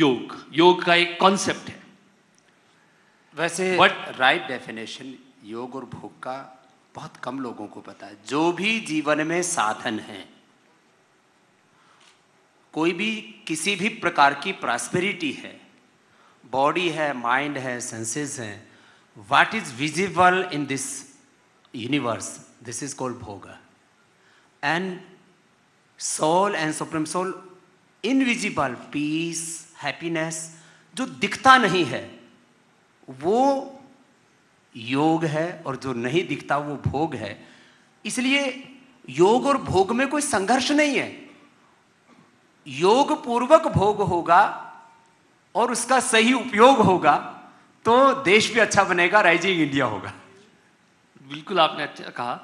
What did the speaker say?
योग योग का एक कॉन्सेप्ट है वैसे बट राइट डेफिनेशन योग और भोग का बहुत कम लोगों को पता है जो भी जीवन में साधन है कोई भी किसी भी प्रकार की प्रॉस्पेरिटी है बॉडी है माइंड है सेंसेस हैं what is visible in this universe this is called bhog and soul and supreme soul invisible peace happiness जो दिखता नहीं है वो योग है और जो नहीं दिखता वो भोग है इसलिए योग और भोग में कोई संघर्ष नहीं है योग पूर्वक भोग होगा और उसका सही उपयोग होगा तो देश भी अच्छा बनेगा राइजिंग इंडिया होगा बिल्कुल आपने अच्छा कहा